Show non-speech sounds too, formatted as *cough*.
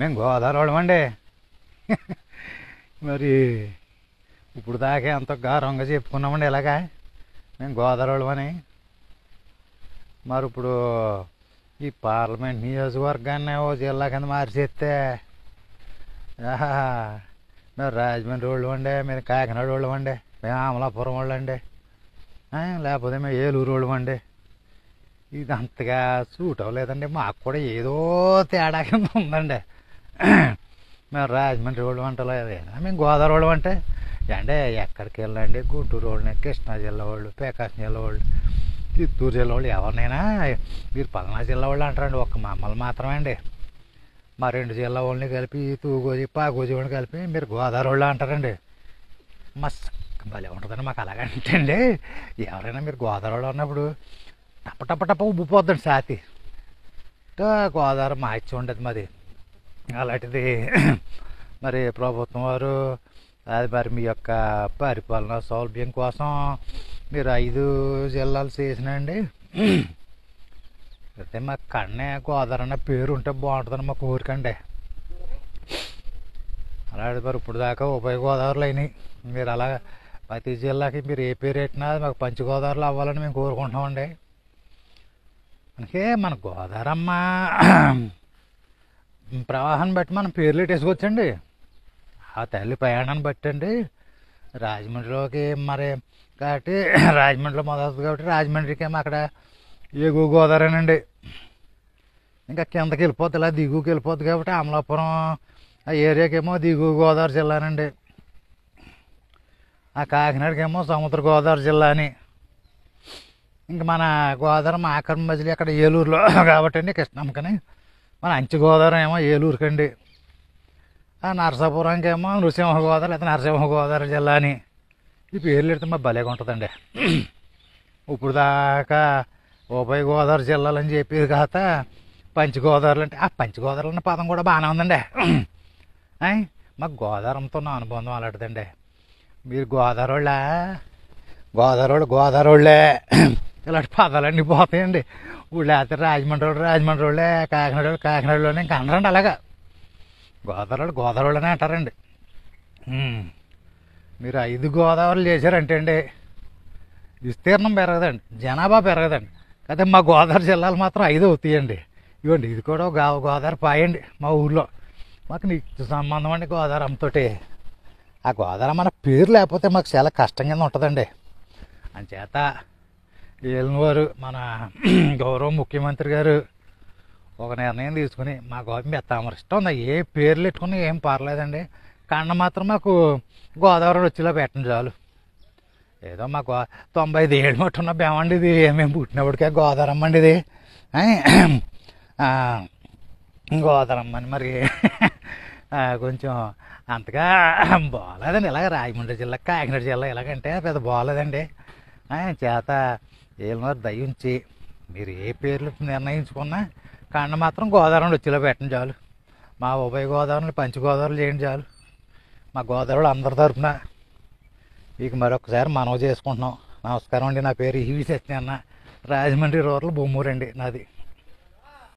మేము గోదావరి అండి మరి ఇప్పుడు దాకా ఎంత గారంగా చెప్పుకున్నామండి ఇలాగా మేము గోదావరి వాళ్ళమని మరి ఇప్పుడు ఈ పార్లమెంట్ నియోజకవర్గాన్ని ఓ జిల్లా కింద మార్చేస్తే మేము రాజమండ్రి వాళ్ళు అండి మేము కాకినాడ వాళ్ళు అండి మేము అమలాపురం వాళ్ళు అండి లేకపోతే మేము ఏలూరు వాళ్ళు అండి ఇది అంతగా సూట్ అవ్వలేదండి మాకు కూడా ఏదో తేడా కింద ఉందండి మేము రాజమండ్రి వాళ్ళు వంటలు మేము గోదావరి వాళ్ళు అంటే అంటే ఎక్కడికి వెళ్ళండి గుంటూరు వాళ్ళని కృష్ణా జిల్లా వాళ్ళు ప్రకాశం జిల్లా వాళ్ళు చిత్తూరు జిల్లా వాళ్ళు ఎవరినైనా మీరు పల్నా జిల్లా వాళ్ళు అంటారండి ఒక్క మమ్మల్ని మాత్రమే అండి మా రెండు జిల్లా వాళ్ళని కలిపి తూగోజి పాగోజి వాళ్ళని కలిపి మీరు గోదావరి వాళ్ళు అంటారండి మస్తు భలే ఉంటుందని మాకు అలాగంటే అండి ఎవరైనా మీరు గోదావరి వాళ్ళు ఉన్నప్పుడు టప ఉబ్బిపోద్దండి సాతి గోదావరి మా ఇచ్చి ఉండదు మాది అలాంటిది మరి ప్రభుత్వం వారు అది మరి మీ యొక్క పరిపాలన సౌలభ్యం కోసం మీరు ఐదు జిల్లాలు చేసినండి అయితే మా కన్నే గోదావరి అన్న పేరు ఉంటే బాగుంటుందని మా కోరికండి అలాంటి మరి ఇప్పుడు దాకా ఉభయ గోదావరిలు అయినాయి మీరు అలా ప్రతి జిల్లాకి మీరు ఏ పేరు పెట్టినా మాకు పంచగోదావరిలో అవ్వాలని మేము కోరుకుంటున్నామండి అందుకే మన గోదావరమ్మ ప్రవాహాన్ని బట్టి మనం పేర్లు వేసుకోవచ్చండి ఆ తల్లి ప్రయాణాన్ని బట్టండి రాజమండ్రిలోకి మరి కాబట్టి *coughs* రాజమండ్రిలో మొదలవుతుంది కాబట్టి రాజమండ్రికి అక్కడ ఎగువ అండి ఇంకా కిందకి వెళ్ళిపోద్ది ఇలా దిగువకి వెళ్ళిపోతుంది కాబట్టి అమలాపురం ఆ ఏరియాకేమో దిగువ గోదావరి జిల్లానండి ఆ కాకినాడకేమో సముద్ర గోదావరి జిల్లా అని ఇంకా మన గోదావరి ఆకర్మ మజిలీ అక్కడ ఏలూరులో *coughs* కాబట్టి అండి కృష్ణమ్మకని మన అంచు గోదావరి ఏమో ఏలూరుకండి నరసాపురానికి ఏమో నృసింహ గోదావరి లేదా నరసింహ గోదావరి జిల్లా అని ఈ పేర్లు పెడితే మా భలేగా ఉంటుందండి ఇప్పుడు దాకా ఉభయ గోదావరి జిల్లాలు అని చెప్పేది కాక పంచగోదావరి అంటే ఆ పంచగోదావరి అన్న పదం కూడా బాగానే ఉందండి మాకు గోదావరితో నా అనుబంధం అలాంటిదండి మీరు గోదావరి వాళ్ళ గోదావరి వాళ్ళు గోదావరి వాళ్ళే ఇలాంటి పదాలన్నీ పోతాయండి ఇప్పుడు రాజమండ్రి వాళ్ళు రాజమండ్రి వాళ్ళే కాకినాడ వాళ్ళు కాకినాడ వాళ్ళు ఇంకా అనరండి అలాగా గోదావరి వాళ్ళు గోదావరి వాళ్ళనే అంటారండి మీరు ఐదు గోదావరిలు చేశారంటే అండి విస్తీర్ణం పెరగదండి జనాభా పెరగదండి అయితే మా గోదావరి జిల్లాలు మాత్రం ఐదు అవుతాయండి ఇవ్వండి ఇది కూడా గోదావరి పాయండి మా ఊళ్ళో మాకు నిత్య సంబంధం అండి గోదావరంతోటి ఆ గోదావరి మన పేరు లేకపోతే మాకు చాలా కష్టం కింద ఉంటుందండి చేత ఏలినవారు మన *clears throat* గౌరవ ముఖ్యమంత్రి గారు ఒక నిర్ణయం తీసుకుని మా గోపి తమరు ఇష్టం ఏ పేర్లు పెట్టుకుని ఏం పర్లేదండి కన్న మాత్రం మాకు గోదావరి వచ్చేలా పెట్టండి చాలు ఏదో మాకు తొంభై ఐదు ఏళ్ళు మట్టు ఉన్న బేమండి ఇది మేము పుట్టినప్పటికే అమ్మండి ఇది అని *clears throat* మరి కొంచెం అంతగా *clears throat* బాగాలేదండి ఇలాగ రాజమండ్రి జిల్లా కాకినాడ జిల్లా ఇలాగంటే పెద్ద బాగాలేదండి చేత ఏలూరు దయించి మీరు ఏ పేర్లు నిర్ణయించుకున్నా కండ మాత్రం గోదావరి వచ్చిలో పెట్టండి చాలు మా ఉభయ గోదావరిని పంచగోదావరి చేయండి చాలు మా గోదావరి అందరి తరఫున మీకు మరొకసారి మనవ చేసుకుంటున్నాం నమస్కారం అండి నా పేరు ఈవి సత్యన్న రాజమండ్రి రోడ్లు బొమ్మూరండి నాది